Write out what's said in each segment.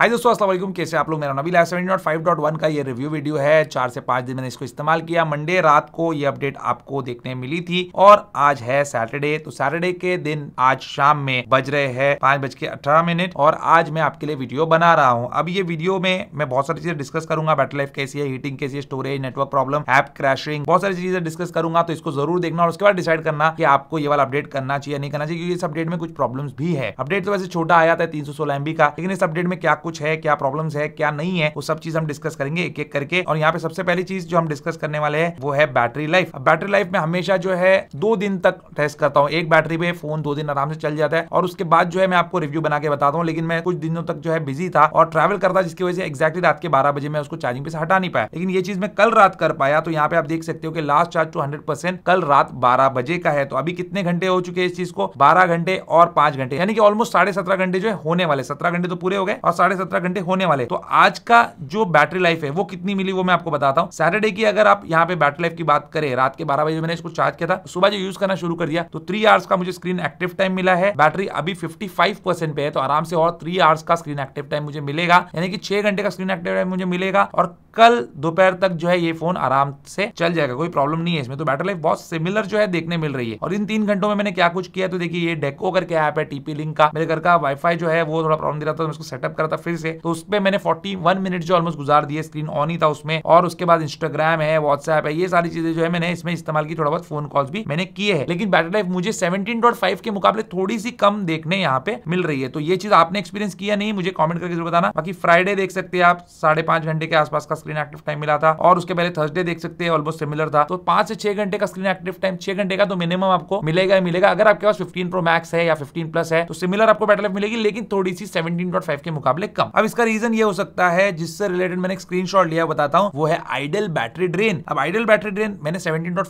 हाय दोस्तों अस्सलाम कैसे आप लोग मेरा नबी live seven dot five dot one का ये रिव्यू वीडियो है चार से पांच दिन मैंने इसको इस्तेमाल किया मंडे रात को ये अपडेट आपको देखने मिली थी और आज है सैटरडे तो सैटरडे के दिन आज शाम में बज रहे हैं पांच बज के अठारह मिनट और आज मैं आपके लिए वीडियो बना रहा हूँ अब ये वीडियो में मैं बहुत सारी चीजें डिस्कस करूंगा बैटरी लाइफ कैसी है हीटिंग कैसी है storage network problem app crashing बहुत सारी चीजें डिस्कस करूंगा तो इसको जरूर देखना और उसके बाद डिसाइड करना की आपको ये वाला अपडेट करना चाहिए नहीं करना चाहिए क्योंकि इस अपडेट में कुछ प्रॉब्लम भी है अपडेट तो वैसे छोटा आया था तीन सौ सोलह एमबी का लेकिन इस अपडेट में क्या कुछ है क्या प्रॉब्लम है क्या नहीं है वो सब चीज हम डिस्कस करेंगे एक एक करके और यहाँ पे सबसे पहली चीज जो हम डिस्कस करने वाले हैं वो है बैटरी लाइफ बैटरी लाइफ में हमेशा जो है दो दिन तक टेस्ट करता हूँ एक बैटरी पे फोन दो दिन आराम से चल जाता है और उसके बाद जो है मैं आपको रिव्यू बना के बताता हूँ लेकिन मैं कुछ दिनों तक जो है बिजी था और ट्रैवल करता जिसकी वजह से एक्जैक्टली रात के बारह बजे मैं उसको चार्जिंग पे से हटा नहीं पाया लेकिन ये चीज मैं कल रात कर पाया तो यहाँ पे आप देख सकते हो कि लास्ट चार्ज टू हंड्रेड कल रात बारह बजे का है तो अभी कितने घंटे हो चुके हैं इस चीज को बारह घंटे और पांच घंटे यानी कि ऑलमोस्ट साढ़े घंटे जो है होने वाले सत्रह घंटे तो पूरे हो गए और साढ़े सत्रह घंटे होने वाले तो आज का जो बैटरी लाइफ है वो कितनी मिली वो मैं आपको बताता हूँ सैटरडे की अगर आप यहाँ पे बैटरी लाइफ की बात करें रात के बारह बजे मैंने इसको चार्ज किया था सुबह जो यूज करना शुरू कर दिया तो थ्री आवर्स का मुझे स्क्रीन एक्टिव टाइम मिला है बैटरी अभी फिफ्टी पे है तो आराम से और थ्री आवर्स का स्क्रीन एक्टिव टाइम मुझे मिलेगा यानी कि छह घंटे का स्क्रीन एक्टिव टाइम मुझे मिलेगा और कल दोपहर तक जो है ये फोन आराम से चल जाएगा कोई प्रॉब्लम नहीं है इसमें तो बैटरी लाइफ बहुत सिमिलर जो है देखने मिल रही है और इन तीन घंटों में मैंने क्या कुछ किया तो देखिए ये डेको करके ऐप है टीपी लिंक का मेरे घर का वाईफाई जो है वो थोड़ा प्रॉब्लम दे रहा था तो मैं उसको सेटअप करा था फिर से तो उसमें मैंने फोर्टी मिनट जो ऑलमोस्ट गुजार दिए स्क्रीन ऑन ही था उसमें और उसके बाद इंस्टाग्राम है व्हाट्सएप है ये सारी चीजें जो है मैंने इसमें इस्तेमाल की थोड़ा बहुत फोन कॉल्स भी मैंने किए हैं लेकिन बैटरी लाइफ मुझे 17.5 के मुकाबले थोड़ी सी कम देखने यहाँ पे मिल रही है तो ये चीज आपने एक्सपीरियंस किया नहीं मुझे कॉमेंट करके जरूर बताना बाकी फ्राइडे देख सकते हैं आप साढ़े घंटे के आसपास का स्क्रीन एक्टिव टाइम मिला था और उसके पहले थर्सडे देख सकते हैं ऑलमोस्ट सिमिलर था तो पांच से छह घंटे का स्क्रीन एक्टिव टाइम छह घंटे का तो मिनिमम आपको मिलेगा ही मिलेगा अगर आपके पास 15 प्रो मैक्स है या 15 प्लस है तो सिमिलर आपको बैटरी लाइफ मिलेगी लेकिन थोड़ी सी 17.5 के मुकाबले कम अब इसका रीजन ये हो सकता है जिससे रिलेटेड मैंने स्क्रीन लिया बताता हूँ वो है आइडल बैटरी ड्रेन अब आइडल बैटरी ड्रेन मैंने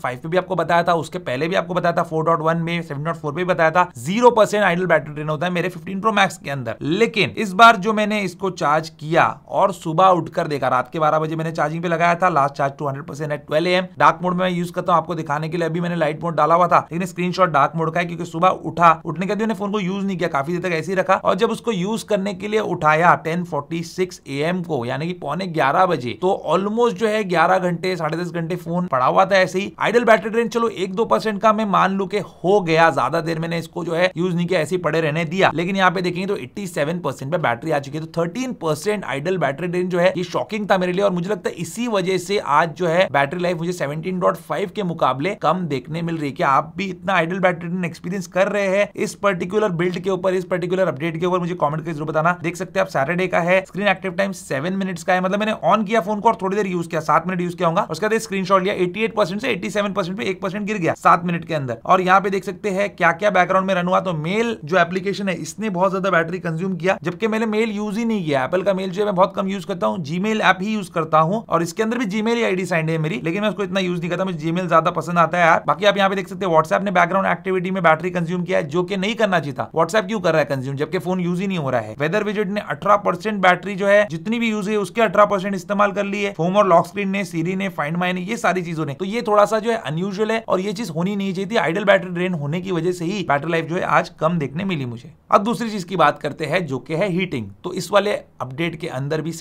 फाइव पे भी आपको बताया था उसके पहले भी आपको बताया था वन में फोर पे भी बताया था zero percent idle battery drain होता है मेरे फिफ्टीन प्रो मैक्स के अंदर लेकिन इस बार जो मैंने इसको चार्ज किया और सुबह उठकर देखा रात के बारह बजे मैंने चार्जिंग पे लगाया था last charge to hundred percent है ट्वेल्व एम डार्क मोड में यूज करता हूँ आपको दिखाने के लिए अभी मैंने लाइट मोड डाला हुआ था लेकिन स्क्रीन डार्क मोड का है क्योंकि सुबह उठा उठने के बाद मैंने फोन को यूज नहीं किया काफी देर तक ऐसे ही रखा और जब उसको यूज करने के लिए उठाया गया 10:46 एम को यानी कि पौने 11 बजे तो ऑलमोस्ट जो है 11 घंटे साढ़े दस घंटे फोन पड़ा हुआ था ऐसे ही आइडल बैटरी ड्रेन चलो एक दो परसेंट का मैं मान लू के हो गया ज्यादा देर मैंने इसको जो है यूज नहीं किया ऐसे पड़े रहने दिया लेकिन यहाँ पे देखेंगे तो एट्टी सेवन पे बैटरी आ चुकी है तो thirteen percent idle battery drain जो है ये शॉकिंग था मेरे लिए और मुझे लगता है इसी वजह से आज जो है बैटरी लाइफ मुझे सेवनटीन के मुकाबले कम देखने मिल रही है क्या आप भी इतना आइडल बैटरी ड्रेन एक्सपीरियंस कर रहे हैं इस पर्टिकुलर बिल्ड के ऊपर इस पर्टिकुलर अपडेट के ऊपर मुझे कॉमेंट करके जरूर बताना देख सकते हैं आप सैटरडे का है screen active time seven minutes का है मतलब मैंने ऑन किया फोन को और थोड़ी देर यूज किया सात मिनट यूज किया होगा उसके बाद स्क्रीन शॉट लिया एटी एट परसेंट से एटी पे एक परसेंट गिर गया सात मिनट के अंदर और यहाँ पे देख सकते हैं क्या क्या बैकग्राउंड में रन हुआ तो मेल जो एप्लीकेशन है इसने बहुत ज्यादा बैटरी कंज्यूम किया जबकि मैंने मेल यूज ही नहीं किया एपल का मेल जो है मैं बहुत कम यूज करता हूँ जी ऐप ही यूज करता हूँ और इसके अंदर भी जी मेल आई साइड है मेरी लेकिन मैं उसको इतना यूज नहीं करता मुझे जी ज्यादा पसंद आता है यार बाकी आप यहाँ पे देख सकते हैं व्हाट्सएप ने बैकग्राउंड एक्टिविटी में बैटरी कंज्यूम किया है जो कि नहीं करना चाहिए था व्हाट्सएप क्यों कर रहा है कंज्यूम जबकि फोन यूज ही नहीं हो रहा है वेदर विजिट ने अठारह परसेंट बैटरी जो है जितनी भी यूज हुई उसके अठारह इस्तेमाल कर ली है फोम और लॉक स्क्रीन ने सीरी ने फाइंड माई ने ये सारी चीजों ने तो ये थोड़ा सा जो है अनयूजल है और ये चीज होनी नहीं चाहिए थी आइडल बैटरी ड्रेन होने की वजह से ही बैटरी लाइफ जो है आज कम देखने मिली मुझे अब दूसरी चीज की बात करते हैं जो कि है हीटिंग तो इस वाले अपडेट के अंदर भी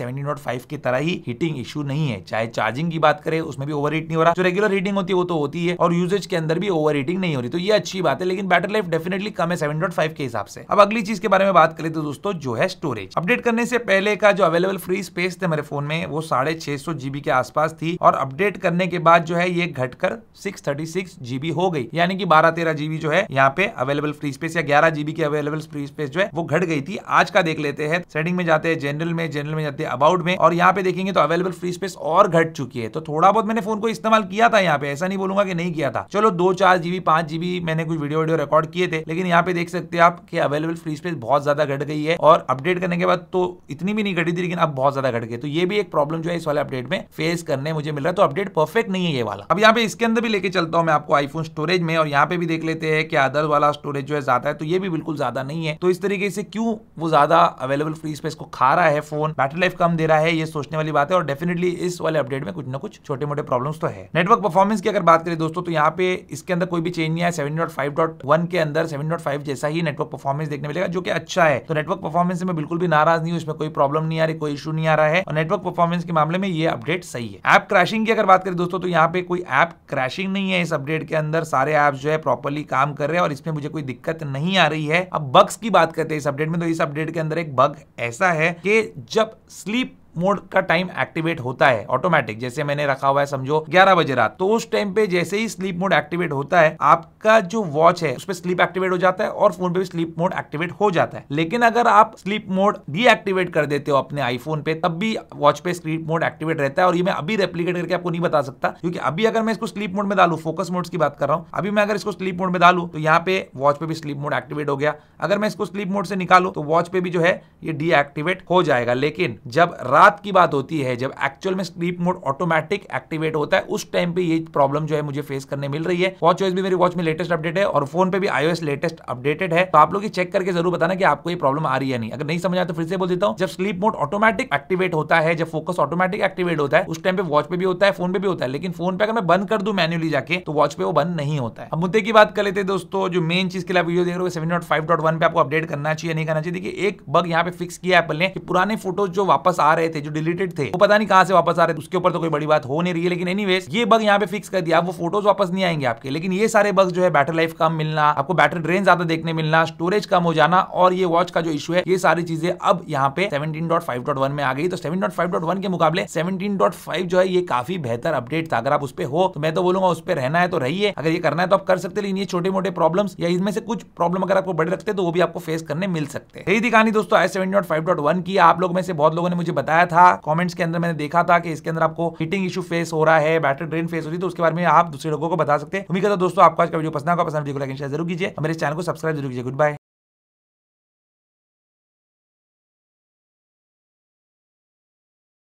फाइव की तरह ही हीटिंग इशू नहीं है चाहे चार्जिंग की बात करें उसमें भी ओवर नहीं हो रहा जो रेगुलर हीटिंग होती है वो तो होती है और यूजेज के अंदर भी ओवर नहीं हो रही तो ये अच्छी बात है लेकिन बैटरी लाइफ डेफिनेटली कम है सेवन के हिसाब से अब अगली चीज के बारे में बात करें तो दोस्तों जो है स्टोरेज अपडेट अपडेट करने से पहले का जो अवेलेबल फ्री स्पेस थे मेरे फोन में वो साढ़े छह सौ जीबी के आसपास थी और अपडेट करने के बाद जो है ये घटकर सिक्स थर्टी सिक्स जीबी हो गई यानी कि बारह तेरह जीबी जो है यहाँ पे अवेलेबल फ्री स्पेस या ग्यारह जीबी की अवेलेबल फ्री स्पेस जो है वो घट गई थी आज का देख लेते हैं सेटिंग में जाते हैं जनरल में जनरल में जाते हैं अबाउट में और यहाँ पे देखेंगे तो अवेलेबल फ्री स्पेस और घट चुकी है तो थोड़ा बहुत मैंने फोन को इस्तेमाल किया था यहाँ पे ऐसा नहीं बोलूंगा कि नहीं किया था चलो दो चार जीबी पांच जीबी मैंने कुछ वीडियो वीडियो रिकॉर्ड किए थे लेकिन यहाँ पे देख सकते हैं आप कि अवेलेबल फ्री स्पेस बहुत ज्यादा घट गई है और अपडेट करने के बाद तक तो इतनी भी नहीं घटी थी लेकिन अब बहुत ज्यादा घट गई तो ये भी एक प्रॉब्लम जो है इस वाले अपडेट में फेस करने मुझे मिल रहा है तो अपडेट परफेक्ट नहीं है ये वाला अब यहाँ पे इसके अंदर भी लेके चलता हूँ मैं आपको आईफोन स्टोरेज में और यहाँ पे भी देख लेते हैं कि अदर वाला स्टोरेज जो है ज्यादा है तो ये भी बिल्कुल ज्यादा नहीं है तो इस तरीके से क्यों वो ज्यादा अवेलेबल फ्री स्पेस को खा रहा है फोन बैटरी लाइफ कम दे रहा है ये सोचने वाली बात है और डेफिनेटली इस वाले अपडेट में कुछ ना कुछ छोटे मोटे प्रॉब्लम तो है नेटवर्क परफॉर्मेंस की अगर बात करें दोस्तों तो यहाँ पे इसके अंदर कोई भी चेंज नहीं है सेवन के अंदर सेवन जैसा ही नेटवर्क परफॉर्मेंस देखने मिलेगा जो कि अच्छा है तो नेटवर्क परफॉर्मेंस में बिल्कुल भी नाराज नाराज नहीं उसमें कोई प्रॉब्लम नहीं आ रही कोई इशू नहीं आ रहा है और नेटवर्क परफॉर्मेंस के मामले में ये अपडेट सही है ऐप क्रैशिंग की अगर बात करें दोस्तों तो यहाँ पे कोई ऐप क्रैशिंग नहीं है इस अपडेट के अंदर सारे ऐप जो है प्रॉपरली काम कर रहे हैं और इसमें मुझे कोई दिक्कत नहीं आ रही है अब बग्स की बात करते हैं इस अपडेट में तो इस अपडेट के अंदर एक बग ऐसा है कि जब स्लीप मोड का टाइम एक्टिवेट होता है ऑटोमेटिक जैसे मैंने रखा हुआ है समझो 11 बजे रात तो उस टाइम पे जैसे ही स्लीप मोड एक्टिवेट होता है आपका जो वॉच है उस पर स्लीप एक्टिवेट हो जाता है और फोन पे भी स्लीप मोड एक्टिवेट हो जाता है लेकिन अगर आप स्लीप मोड डीएक्टिवेट कर देते हो अपने आईफोन पे तब भी वॉच पे स्लीप मोड एक्टिवेट रहता है और ये मैं अभी रेप्लीकेट करके आपको नहीं बता सकता क्योंकि अभी अगर मैं इसको स्लीप मोड में डालू फोकस मोड की बात कर रहा हूँ अभी मैं अगर इसको स्लीप मोड में डालू तो यहाँ पे वॉच पे भी स्लीप मोड एक्टिवेट हो गया अगर मैं इसको स्लीप मोड से निकालू तो वॉच पे भी जो है ये डीएक्टिवेट हो जाएगा लेकिन जब रात रात की बात होती है जब एक्चुअल में स्लीप मोड ऑटोमेटिक एक्टिवेट होता है उस टाइम पे ये प्रॉब्लम जो है मुझे फेस करने मिल रही है वॉच वॉइस भी मेरी वॉच में लेटेस्ट अपडेट है और फोन पे भी आईओएस लेटेस्ट अपडेटेड है तो आप लोग चेक करके जरूर बताना कि आपको ये प्रॉब्लम आ रही है नहीं अगर नहीं समझा तो फिर से बोल देता हूँ जब स्लीप मोड ऑटोमेटिक एक्टिवेट होता है जब फोकस ऑटोमेटिक एक्टिवेट होता है उस टाइम पे वॉच पे भी होता है फोन पे भी होता है लेकिन फोन पे अगर मैं बंद कर दू मैनुअली जाके तो वॉच पे वो बंद नहीं होता है अब मुद्दे की बात कर लेते हैं दोस्तों जो मेन चीज के लिए वीडियो देख रहे हो पे आपको अपडेट करना चाहिए नहीं करना चाहिए देखिए एक बग यहाँ पे फिक्स किया एप्पल ने पुराने फोटोज जो वापस आ रहे थे जो डिलीटेड थे वो पता नहीं कहां से वापस आ रहे थे उसके ऊपर तो कोई बड़ी बात हो नहीं रही है लेकिन एनी ये बग यहाँ पे फिक्स कर दिया वो फोटोज वापस नहीं आएंगे आपके लेकिन ये सारे बग जो है बैटरी लाइफ कम मिलना आपको बैटरी ड्रेन ज्यादा देखने मिलना स्टोरेज कम हो जाना और ये वॉच का जो इशू है ये सारी चीजें अब यहाँ पे 17.5.1 में आ गई तो सेवन के मुकाबले 17.5 जो है ये काफी बेहतर अपडेट था अगर आप उस पर हो तो मैं तो बोलूंगा उस पर रहना है तो रहिए अगर ये करना है तो आप कर सकते लेकिन ये छोटे मोटे प्रॉब्लम या इसमें से कुछ प्रॉब्लम अगर आपको बड़े रखते तो वो भी आपको फेस करने मिल सकते हैं यही दिखानी दोस्तों आई सेवन की आप लोग में से बहुत लोगों ने मुझे बताया बताया था कॉमेंट्स के अंदर मैंने देखा था कि इसके अंदर आपको हीटिंग इशू फेस हो रहा है बैटरी ड्रेन फेस हो रही है तो उसके बारे में आप दूसरे लोगों को बता सकते हैं उम्मीद करता दोस्तों आपको आज का वीडियो पसंद आपका पसंद वीडियो को लाइक शेयर जरूर कीजिए मेरे चैनल को सब्सक्राइब जरूर कीजिए गुड बाय